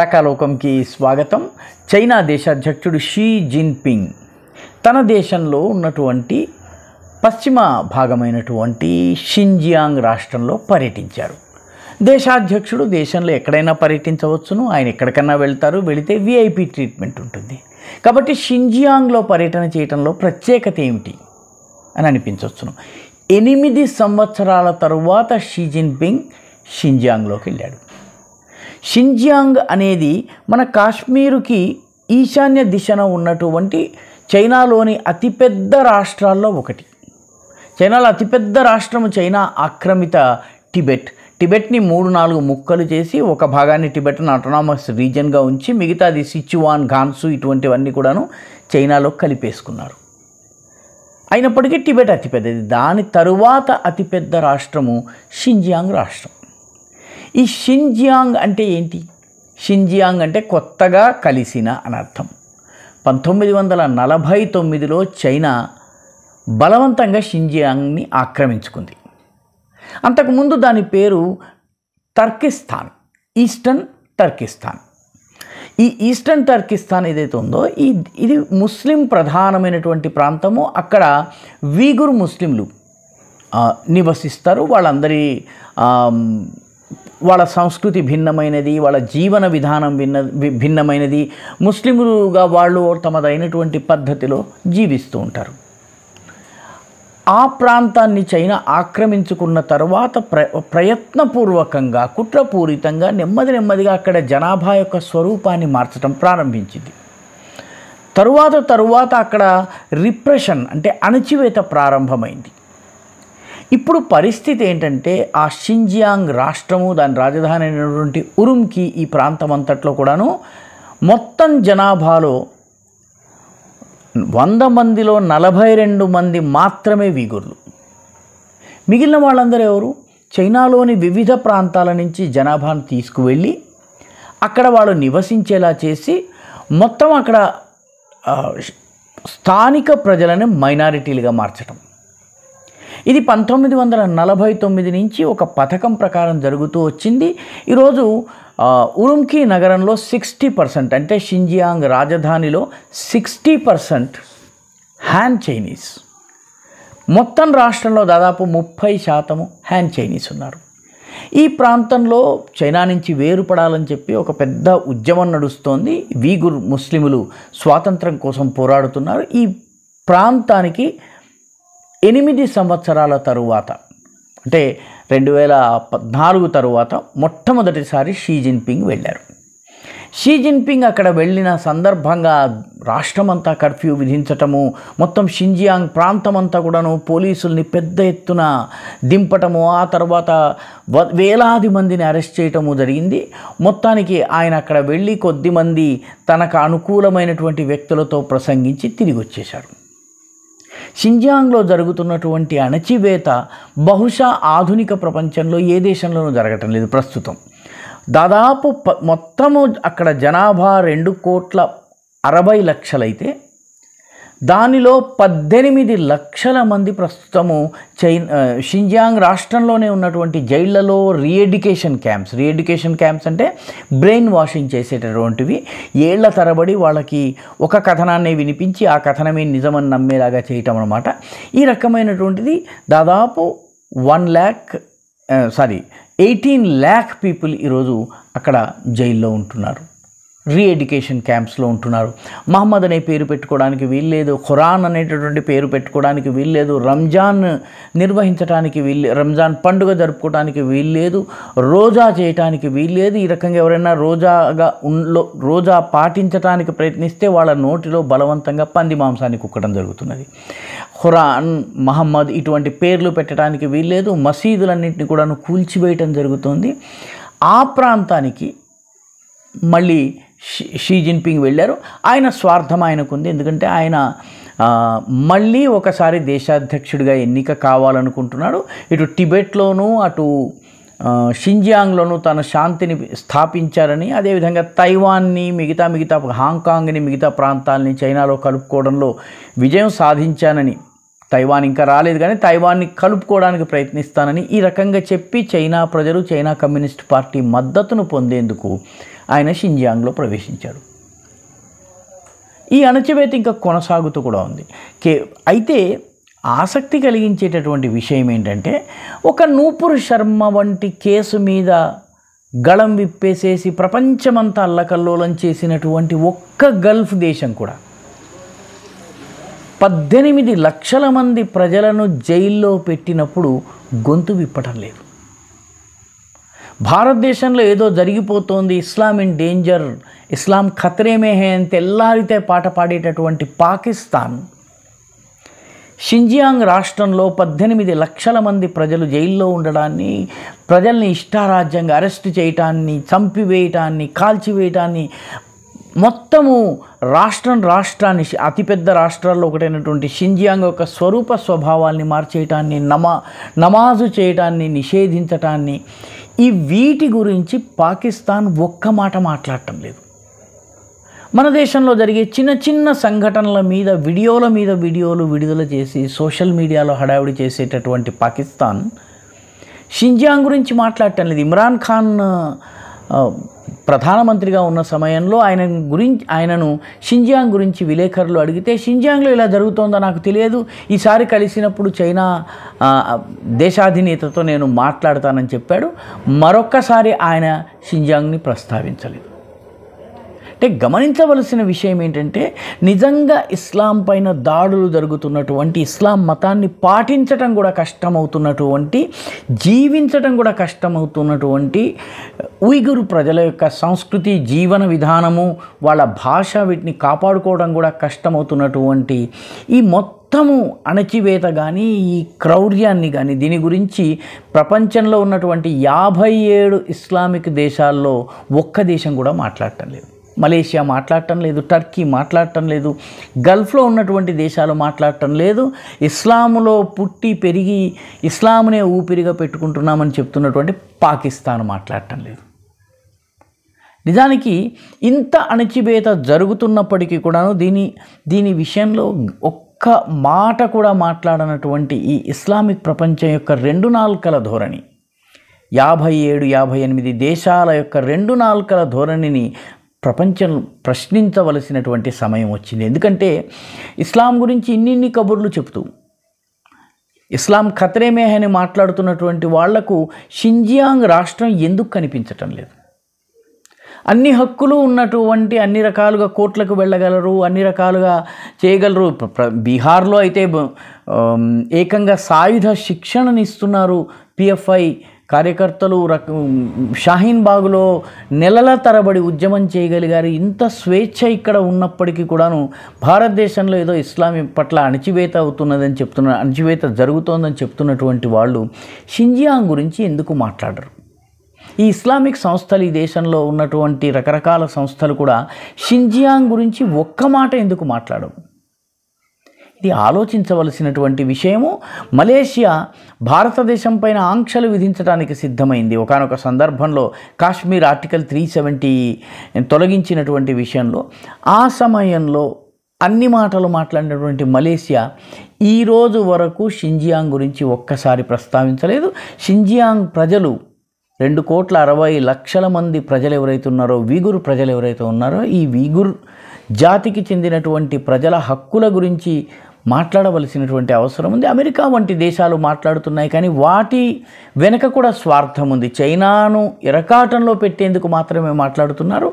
కథాలోకంకి స్వాగతం China దేశాధ్యక్షుడు Xi Jinping తన దేశంలో ఉన్నటువంటి పశ్చిమ భాగమైనటువంటి షింజియాంగ్ రాష్ట్రంలో పర్యటించారు దేశాధ్యక్షుడు దేశంలో ఎక్కడైనా పర్యటించవచ్చును ఆయన ఎక్కడికన్నా వెళ్తారు వెళితే విఐపి ట్రీట్మెంట్ ఉంటుంది కాబట్టి షింజియాంగ్లో పర్యటన చేయటంలో ప్రత్యేకత ఏమిటి అని అనిపించవచ్చును ఎనిమిది సంవత్సరాల తరువాత షీ జిన్పింగ్ షింజియాంగ్లోకి వెళ్ళాడు షింజియాంగ్ అనేది మన కాశ్మీరుకి ఈశాన్య దిశన ఉన్నటువంటి చైనాలోని అతిపెద్ద రాష్ట్రాల్లో ఒకటి చైనాలో అతిపెద్ద రాష్ట్రము చైనా ఆక్రమిత టిబెట్ టిబెట్ని మూడు నాలుగు ముక్కలు చేసి ఒక భాగాన్ని టిబెట్ను అటోనామస్ రీజన్గా ఉంచి మిగతాది సిచ్యువాన్ ఘాన్సు ఇటువంటివన్నీ కూడాను చైనాలో కలిపేసుకున్నారు అయినప్పటికీ టిబెట్ అతిపెద్దది దాని తరువాత అతిపెద్ద రాష్ట్రము షింజియాంగ్ రాష్ట్రం ఈ షిన్జియాంగ్ అంటే ఏంటి షిన్జియాంగ్ అంటే కొత్తగా కలిసిన అనర్థం పంతొమ్మిది వందల నలభై తొమ్మిదిలో చైనా బలవంతంగా షింజియాంగ్ని ఆక్రమించుకుంది అంతకుముందు దాని పేరు టర్కిస్తాన్ ఈస్టర్న్ టర్కిస్తాన్ ఈ ఈస్టర్న్ టర్కిస్తాన్ ఏదైతే ఉందో ఈ ఇది ముస్లిం ప్రధానమైనటువంటి ప్రాంతము అక్కడ వీగురు ముస్లింలు నివసిస్తారు వాళ్ళందరి వాళ్ళ సంస్కృతి భిన్నమైనది వాళ్ళ జీవన విధానం భిన్న భిన్నమైనది ముస్లిములుగా వాళ్ళు తమదైనటువంటి పద్ధతిలో జీవిస్తూ ఉంటారు ఆ ప్రాంతాన్ని చైనా ఆక్రమించుకున్న తర్వాత ప్ర ప్రయత్నపూర్వకంగా కుట్రపూరితంగా నెమ్మది నెమ్మదిగా అక్కడ జనాభా యొక్క స్వరూపాన్ని మార్చడం ప్రారంభించింది తరువాత తరువాత అక్కడ రిప్రెషన్ అంటే అణచివేత ప్రారంభమైంది ఇప్పుడు పరిస్థితి ఏంటంటే ఆ షింజియాంగ్ రాష్ట్రము దాని రాజధాని అయినటువంటి ఉరుమ్కి ఈ ప్రాంతం అంతట్లో కూడాను మొత్తం జనాభాలో వంద మందిలో నలభై రెండు మంది మాత్రమే వీగుర్లు మిగిలిన వాళ్ళందరూ ఎవరు చైనాలోని వివిధ ప్రాంతాల నుంచి జనాభాను తీసుకువెళ్ళి అక్కడ వాళ్ళు నివసించేలా చేసి మొత్తం అక్కడ స్థానిక ప్రజలను మైనారిటీలుగా మార్చడం ఇది పంతొమ్మిది వందల నలభై తొమ్మిది నుంచి ఒక పథకం ప్రకారం జరుగుతూ వచ్చింది ఈరోజు ఉరుంకి నగరంలో సిక్స్టీ పర్సెంట్ అంటే షింజియాంగ్ రాజధానిలో సిక్స్టీ పర్సెంట్ హ్యాండ్ చైనీస్ మొత్తం రాష్ట్రంలో దాదాపు ముప్పై శాతము హ్యాండ్ చైనీస్ ఉన్నారు ఈ ప్రాంతంలో చైనా నుంచి వేరుపడాలని చెప్పి ఒక పెద్ద ఉద్యమం నడుస్తోంది వీగుర్ ముస్లిములు స్వాతంత్రం కోసం పోరాడుతున్నారు ఈ ప్రాంతానికి ఎనిమిది సంవత్సరాల తరువాత అంటే రెండు వేల పద్నాలుగు తరువాత మొట్టమొదటిసారి షీ జిన్పింగ్ వెళ్ళారు షీ జిన్పింగ్ అక్కడ వెళ్ళిన సందర్భంగా రాష్ట్రమంతా కర్ఫ్యూ విధించటము మొత్తం షింజియాంగ్ ప్రాంతం అంతా కూడాను పోలీసుల్ని పెద్ద ఎత్తున దింపటము ఆ తర్వాత వేలాది మందిని అరెస్ట్ చేయటము జరిగింది మొత్తానికి ఆయన అక్కడ వెళ్ళి కొద్దిమంది తనకు అనుకూలమైనటువంటి వ్యక్తులతో ప్రసంగించి తిరిగి వచ్చేశారు షింజాంగ్లో జరుగుతున్నటువంటి అణచివేత బహుశా ఆధునిక ప్రపంచంలో ఏ దేశంలోనూ జరగటం లేదు ప్రస్తుతం దాదాపు మొత్తము అక్కడ జనాభా రెండు కోట్ల అరవై లక్షలైతే దానిలో పద్దెనిమిది లక్షల మంది ప్రస్తుతము చైన్ షింజియాంగ్ రాష్ట్రంలోనే ఉన్నటువంటి జైళ్లలో రీఎడ్యుకేషన్ క్యాంప్స్ రీఎడ్యుకేషన్ క్యాంప్స్ అంటే బ్రెయిన్ వాషింగ్ చేసేటటువంటివి ఏళ్ల తరబడి వాళ్ళకి ఒక కథనాన్ని వినిపించి ఆ కథనమే నిజమని నమ్మేలాగా చేయటం అనమాట ఈ రకమైనటువంటిది దాదాపు one lakh sorry eighteen lakh people ఈరోజు అక్కడ జైల్లో ఉంటున్నారు రీ ఎడ్యుకేషన్ క్యాంప్స్లో ఉంటున్నారు మహమ్మద్ అనే పేరు పెట్టుకోవడానికి వీల్లేదు ఖురాన్ అనేటటువంటి పేరు పెట్టుకోవడానికి వీల్లేదు రంజాన్ నిర్వహించడానికి వీలు రంజాన్ పండుగ జరుపుకోవడానికి వీల్లేదు రోజా చేయటానికి వీల్లేదు ఈ రకంగా ఎవరైనా రోజాగా ఉంలో రోజా పాటించడానికి ప్రయత్నిస్తే వాళ్ళ నోటిలో బలవంతంగా పంది మాంసాన్ని కుక్కడం జరుగుతున్నది ఖురాన్ మహమ్మద్ ఇటువంటి పేర్లు పెట్టడానికి వీల్లేదు మసీదులన్నింటినీ కూడాను కూల్చివేయటం జరుగుతుంది ఆ ప్రాంతానికి మళ్ళీ షీ జిన్పింగ్ వెళ్ళారు ఆయన స్వార్థం ఆయనకుంది ఎందుకంటే ఆయన మళ్ళీ ఒకసారి దేశాధ్యక్షుడిగా ఎన్నిక కావాలనుకుంటున్నాడు ఇటు టిబెట్లోనూ అటు షింజియాంగ్లోనూ తన శాంతిని స్థాపించారని అదేవిధంగా తైవాన్ని మిగతా మిగతా హాంకాంగ్ని మిగతా ప్రాంతాలని చైనాలో కలుపుకోవడంలో విజయం సాధించానని తైవాన్ ఇంకా రాలేదు కానీ తైవాన్ని కలుపుకోవడానికి ప్రయత్నిస్తానని ఈ రకంగా చెప్పి చైనా ప్రజలు చైనా కమ్యూనిస్ట్ పార్టీ మద్దతును పొందేందుకు ఆయన షింజియాంగ్లో ప్రవేశించారు ఈ అణచివేత ఇంకా కొనసాగుతూ కూడా ఉంది కే అయితే ఆసక్తి కలిగించేటటువంటి విషయం ఏంటంటే ఒక నూపురు శర్మ వంటి కేసు మీద గళం విప్పేసేసి ప్రపంచమంతా అల్లకల్లోలం చేసినటువంటి ఒక్క గల్ఫ్ దేశం కూడా పద్దెనిమిది లక్షల మంది ప్రజలను జైల్లో పెట్టినప్పుడు గొంతు విప్పటం లేదు భారతదేశంలో ఏదో జరిగిపోతోంది ఇస్లాం ఇన్ డేంజర్ ఇస్లాం ఖతరేమే హే అని తెల్లారితే పాట పాడేటటువంటి పాకిస్తాన్ షింజియాంగ్ రాష్ట్రంలో పద్దెనిమిది లక్షల మంది ప్రజలు జైల్లో ఉండడాన్ని ప్రజల్ని ఇష్టారాజ్యంగా అరెస్ట్ చేయటాన్ని చంపివేయటాన్ని కాల్చివేయటాన్ని మొత్తము రాష్ట్రం రాష్ట్రాన్ని అతిపెద్ద రాష్ట్రాల్లో ఒకటైనటువంటి షింజియాంగ్ యొక్క స్వరూప స్వభావాల్ని మార్చేయటాన్ని నమా నమాజు చేయటాన్ని నిషేధించటాన్ని ఈ వీటి గురించి పాకిస్తాన్ ఒక్క మాట మాట్లాడటం లేదు మన దేశంలో జరిగే చిన్న చిన్న సంఘటనల మీద వీడియోల మీద వీడియోలు విడుదల చేసి సోషల్ మీడియాలో హడావిడి చేసేటటువంటి పాకిస్తాన్ షింజియాంగ్ గురించి మాట్లాడటం లేదు ఇమ్రాన్ ఖాన్ ప్రధానమంత్రిగా ఉన్న సమయంలో ఆయన గురించి ఆయనను షింజియాంగ్ గురించి విలేకరులు అడిగితే షింజియాంగ్లో ఇలా జరుగుతోందో నాకు తెలియదు ఈసారి కలిసినప్పుడు చైనా దేశాధినేతతో నేను మాట్లాడతానని చెప్పాడు మరొక్కసారి ఆయన షింజియాంగ్ని ప్రస్తావించలేదు అంటే గమనించవలసిన విషయం ఏంటంటే నిజంగా ఇస్లాం పైన దాడులు జరుగుతున్నటువంటి ఇస్లాం మతాన్ని పాటించటం కూడా కష్టమవుతున్నటువంటి జీవించటం కూడా కష్టమవుతున్నటువంటి ఉయ్గురు ప్రజల యొక్క సంస్కృతి జీవన విధానము వాళ్ళ భాష వీటిని కాపాడుకోవడం కూడా కష్టమవుతున్నటువంటి ఈ మొత్తం మొత్తము అణచివేత కానీ ఈ క్రౌర్యాన్ని కానీ దీని గురించి ప్రపంచంలో ఉన్నటువంటి యాభై ఏడు ఇస్లామిక్ దేశాల్లో ఒక్క దేశం కూడా మాట్లాడటం లేదు మలేషియా మాట్లాడటం లేదు టర్కీ మాట్లాడటం లేదు గల్ఫ్లో ఉన్నటువంటి దేశాలు మాట్లాడటం లేదు ఇస్లాములో పుట్టి పెరిగి ఇస్లామునే ఊపిరిగా పెట్టుకుంటున్నామని చెప్తున్నటువంటి పాకిస్తాన్ మాట్లాడటం లేదు నిజానికి ఇంత అణచిబేత జరుగుతున్నప్పటికీ కూడాను దీని దీని విషయంలో ఒక్క మాట కూడా మాట్లాడనటువంటి ఈ ఇస్లామిక్ ప్రపంచం యొక్క రెండు నాలుకల ధోరణి యాభై ఏడు యాభై ఎనిమిది దేశాల యొక్క రెండు నాలుకల ధోరణిని ప్రపంచం ప్రశ్నించవలసినటువంటి సమయం వచ్చింది ఎందుకంటే ఇస్లాం గురించి ఇన్నిన్ని కబుర్లు చెబుతూ ఇస్లాం ఖతరేమే అని మాట్లాడుతున్నటువంటి వాళ్లకు షింజియాంగ్ రాష్ట్రం ఎందుకు కనిపించటం లేదు అన్ని హక్కులు ఉన్నటువంటి అన్ని రకాలుగా కోర్టులకు వెళ్ళగలరు అన్ని రకాలుగా చేయగలరు బీహార్లో అయితే ఏకంగా సాయుధ శిక్షణనిస్తున్నారు పిఎఫ్ఐ కార్యకర్తలు రక షాహీన్ బాగ్లో నెలల తరబడి ఉద్యమం చేయగలిగారు ఇంత స్వేచ్ఛ ఇక్కడ ఉన్నప్పటికీ కూడాను భారతదేశంలో ఏదో ఇస్లాం పట్ల అణచివేత అవుతున్నదని చెప్తున్న అణచివేత జరుగుతోందని చెప్తున్నటువంటి వాళ్ళు షింజియాంగ్ గురించి ఎందుకు మాట్లాడరు ఈ ఇస్లామిక్ సంస్థలు ఈ దేశంలో ఉన్నటువంటి రకరకాల సంస్థలు కూడా షింజియాంగ్ గురించి ఒక్క మాట ఎందుకు మాట్లాడవు ఇది ఆలోచించవలసినటువంటి విషయము మలేషియా భారతదేశం పైన ఆంక్షలు విధించడానికి సిద్ధమైంది ఒకనొక సందర్భంలో కాశ్మీర్ ఆర్టికల్ త్రీ సెవెంటీ తొలగించినటువంటి విషయంలో ఆ సమయంలో అన్ని మాటలు మాట్లాడినటువంటి మలేషియా ఈరోజు వరకు షింజియాంగ్ గురించి ఒక్కసారి ప్రస్తావించలేదు షింజియాంగ్ ప్రజలు రెండు కోట్ల అరవై లక్షల మంది ప్రజలు ఎవరైతే ఉన్నారో వీగురు ప్రజలు ఎవరైతే ఉన్నారో ఈ వీగుర్ జాతికి చెందినటువంటి ప్రజల హక్కుల గురించి మాట్లాడవలసినటువంటి అవసరం ఉంది అమెరికా వంటి దేశాలు మాట్లాడుతున్నాయి కానీ వాటి వెనక కూడా స్వార్థం ఉంది చైనాను ఇరకాటంలో పెట్టేందుకు మాత్రమే మాట్లాడుతున్నారు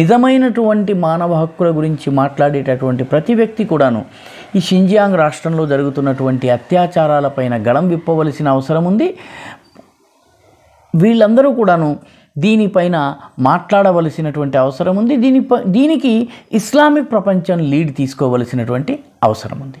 నిజమైనటువంటి మానవ హక్కుల గురించి మాట్లాడేటటువంటి ప్రతి వ్యక్తి కూడాను ఈ షింజియాంగ్ రాష్ట్రంలో జరుగుతున్నటువంటి అత్యాచారాలపైన గళం విప్పవలసిన అవసరం ఉంది వీళ్ళందరూ కూడాను దీనిపైన మాట్లాడవలసినటువంటి అవసరం ఉంది దీనిపై దీనికి ఇస్లామిక్ ప్రపంచం లీడ్ తీసుకోవలసినటువంటి అవసరం ఉంది